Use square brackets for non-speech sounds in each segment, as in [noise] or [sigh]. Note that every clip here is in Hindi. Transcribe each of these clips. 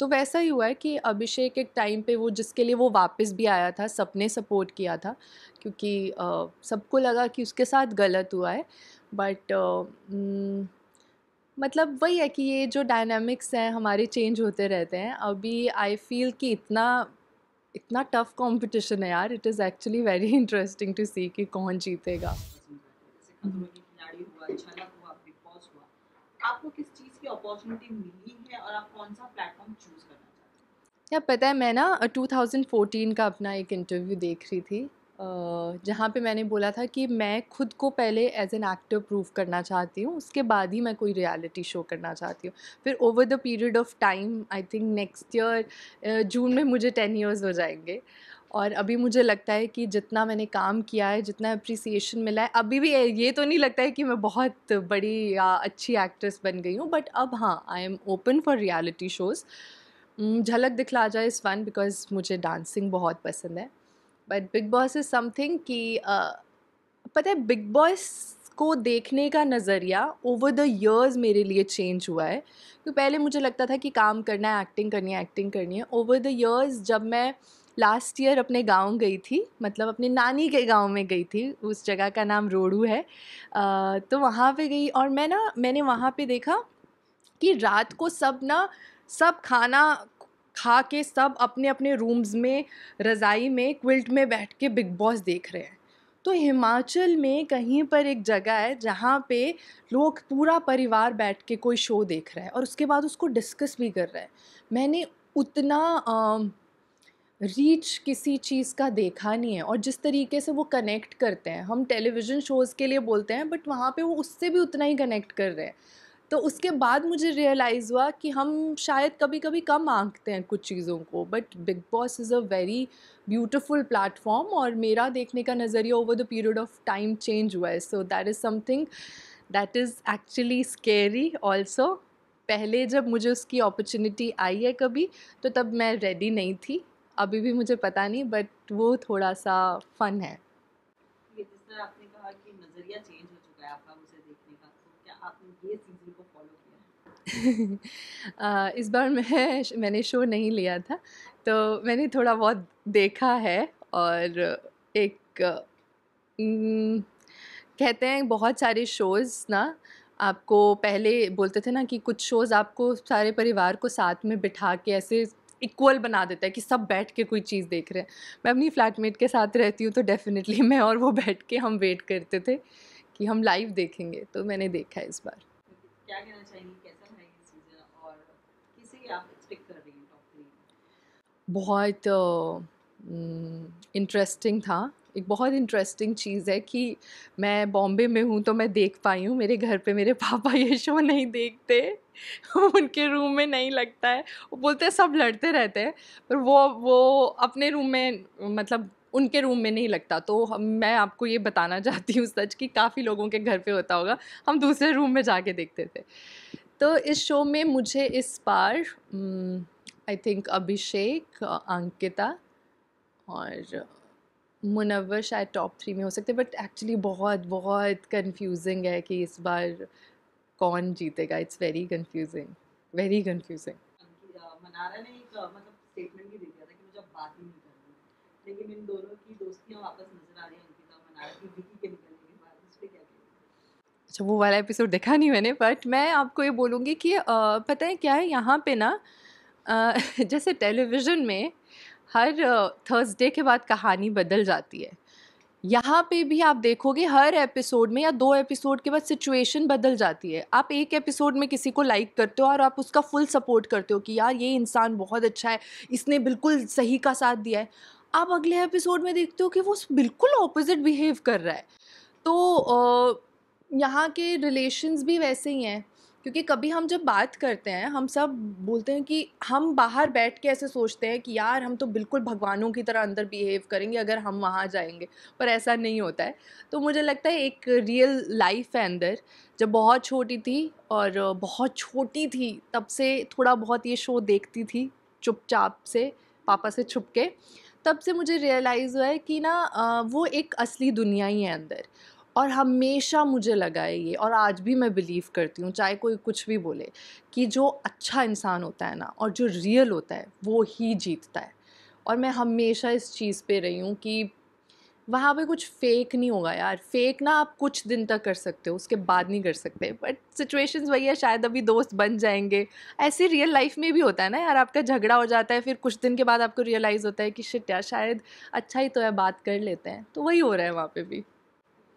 तो वैसा ही हुआ है कि अभिषेक एक टाइम पे वो जिसके लिए वो वापस भी आया था सबने सपोर्ट किया था क्योंकि सबको लगा कि उसके साथ गलत हुआ है बट मतलब वही है कि ये जो डायनामिक्स हैं हमारे चेंज होते रहते हैं अभी आई फील कि इतना इतना टफ कंपटीशन है यार it is actually very interesting to see कि कौन जीतेगा अच्छा आपको किस अपॉर्चुनिटी मिली है और आप कौन सा प्लेटफॉर्म चूज करना हैं या पता है मैं ना 2014 का अपना एक इंटरव्यू देख रही थी जहाँ पे मैंने बोला था कि मैं खुद को पहले एज एन एक्टर प्रूव करना चाहती हूँ उसके बाद ही मैं कोई रियलिटी शो करना चाहती हूँ फिर over the period of time I think next year June में मुझे टेन ईयर्स हो जाएंगे और अभी मुझे लगता है कि जितना मैंने काम किया है जितना अप्रिसिएशन मिला है अभी भी ये तो नहीं लगता है कि मैं बहुत बड़ी या अच्छी एक्ट्रेस बन गई हूँ बट अब हाँ I am open for reality shows Jhalak Dikhla जाए इस वन बिकॉज मुझे डांसिंग बहुत पसंद है but Bigg Boss is something कि पता है बिग बॉस को देखने का नज़रिया ओवर द ईयर्स मेरे लिए चेंज हुआ है क्योंकि पहले मुझे लगता था कि काम करना है एक्टिंग करनी है एक्टिंग करनी है ओवर द ईयर्स जब मैं लास्ट ईयर अपने गांव गई थी मतलब अपने नानी के गांव में गई थी उस जगह का नाम रोडू है आ, तो वहाँ पे गई और मैं ना मैंने वहाँ पे देखा कि रात को सब ना सब खाना खा के सब अपने अपने रूम्स में रज़ाई में क्विल्ट में बैठ के बिग बॉस देख रहे हैं तो हिमाचल में कहीं पर एक जगह है जहाँ पे लोग पूरा परिवार बैठ के कोई शो देख रहा है और उसके बाद उसको डिस्कस भी कर रहा है मैंने उतना रीच किसी चीज़ का देखा नहीं है और जिस तरीके से वो कनेक्ट करते हैं हम टेलीविज़न शोज़ के लिए बोलते हैं बट वहाँ पे वो उससे भी उतना ही कनेक्ट कर रहे हैं तो उसके बाद मुझे रियलाइज़ हुआ कि हम शायद कभी कभी कम आंकते हैं कुछ चीज़ों को but Bigg Boss is a very beautiful platform और मेरा देखने का नज़रिया over the period of time change हुआ है so that is something that is actually scary also पहले जब मुझे उसकी अपॉर्चुनिटी आई है कभी तो तब मैं रेडी नहीं थी अभी भी मुझे पता नहीं बट वो थोड़ा सा फन है तो [laughs] इस बार मैं मैंने शो नहीं लिया था तो मैंने थोड़ा बहुत देखा है और एक कहते हैं बहुत सारे शोज़ ना आपको पहले बोलते थे ना कि कुछ शोज़ आपको सारे परिवार को साथ में बिठा के ऐसे इक्वल बना देता है कि सब बैठ के कोई चीज़ देख रहे हैं मैं अपनी फ्लैटमेट के साथ रहती हूँ तो डेफिनेटली मैं और वो बैठ के हम वेट करते थे कि हम लाइव देखेंगे तो मैंने देखा है इस बार क्या कहना चाहेंगे कैसा ये सीजन और किसे आप एक्सपेक्ट कर रही हैं बहुत इंटरेस्टिंग हम्म, uh, था एक बहुत इंटरेस्टिंग चीज़ है कि मैं बॉम्बे में हूँ तो मैं देख पाई हूँ मेरे घर पे मेरे पापा ये शो नहीं देखते उनके रूम में नहीं लगता है वो बोलते हैं सब लड़ते रहते हैं पर वो वो अपने रूम में मतलब उनके रूम में नहीं लगता तो हम मैं आपको ये बताना [laughs] चाहती हूँ सच कि काफ़ी लोगों के घर पे होता होगा हम दूसरे रूम में जाके देखते थे तो इस शो में मुझे इस बार आई थिंक अभिषेक अंकिता और मुनवर शायद टॉप थ्री में हो सकते बट एक्चुअली बहुत बहुत कन्फ्यूजिंग है कि इस बार कौन जीतेगा it's very confusing very confusing अच्छा वो वाला एपिसोड देखा नहीं मैंने बट मैं आपको ये बोलूँगी कि पता है क्या है यहाँ पे ना [laughs] जैसे टेलीविज़न में हर थर्सडे के बाद कहानी बदल जाती है यहाँ पे भी आप देखोगे हर एपिसोड में या दो एपिसोड के बाद सिचुएशन बदल जाती है आप एक एपिसोड में किसी को लाइक करते हो और आप उसका फुल सपोर्ट करते हो कि यार ये इंसान बहुत अच्छा है इसने बिल्कुल सही का साथ दिया है आप अगले एपिसोड में देखते हो कि वो बिल्कुल ऑपोजिट बिहेव कर रहा है तो यहाँ के रिलेशंस भी वैसे ही हैं क्योंकि कभी हम जब बात करते हैं हम सब बोलते हैं कि हम बाहर बैठ के ऐसे सोचते हैं कि यार हम तो बिल्कुल भगवानों की तरह अंदर बिहेव करेंगे अगर हम वहाँ जाएंगे पर ऐसा नहीं होता है तो मुझे लगता है एक रियल लाइफ है अंदर जब बहुत छोटी थी और बहुत छोटी थी तब से थोड़ा बहुत ये शो देखती थी चुपचाप से पापा से छुप के तब से मुझे रियलाइज़ हुआ है कि ना वो एक असली दुनिया ही है अंदर और हमेशा मुझे लगा है ये और आज भी मैं बिलीव करती हूँ चाहे कोई कुछ भी बोले कि जो अच्छा इंसान होता है ना और जो रियल होता है वो ही जीतता है और मैं हमेशा इस चीज़ पे रही हूँ कि वहाँ पे कुछ फेक नहीं होगा यार फेक ना आप कुछ दिन तक कर सकते हो उसके बाद नहीं कर सकते बट सिचुएशंस वही है शायद अभी दोस्त बन जाएंगे ऐसे रियल लाइफ में भी होता है ना यार आपका झगड़ा हो जाता है फिर कुछ दिन के बाद आपको रियलाइज़ होता है कि शिट यार शायद अच्छा ही तो है बात कर लेते हैं तो वही हो रहा है वहाँ पर भी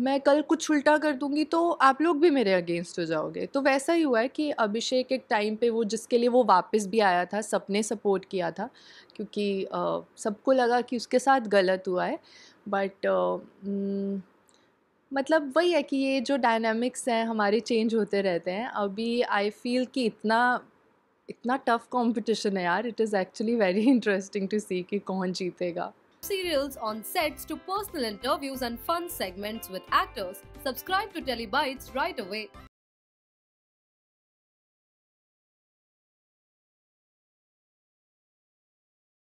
मैं कल कुछ उल्टा कर दूंगी तो आप लोग भी मेरे अगेंस्ट हो जाओगे तो वैसा ही हुआ है कि अभिषेक एक टाइम पे वो जिसके लिए वो वापस भी आया था सबने सपोर्ट किया था क्योंकि सबको लगा कि उसके साथ गलत हुआ है बट मतलब वही है कि ये जो डायनामिक्स हैं हमारे चेंज होते रहते हैं अभी आई फील कि इतना इतना टफ कंपटीशन है यार it is actually very interesting to see कि कौन जीतेगा serials on sets to personal interviews and fun segments with actors. Subscribe to Telebytes right away.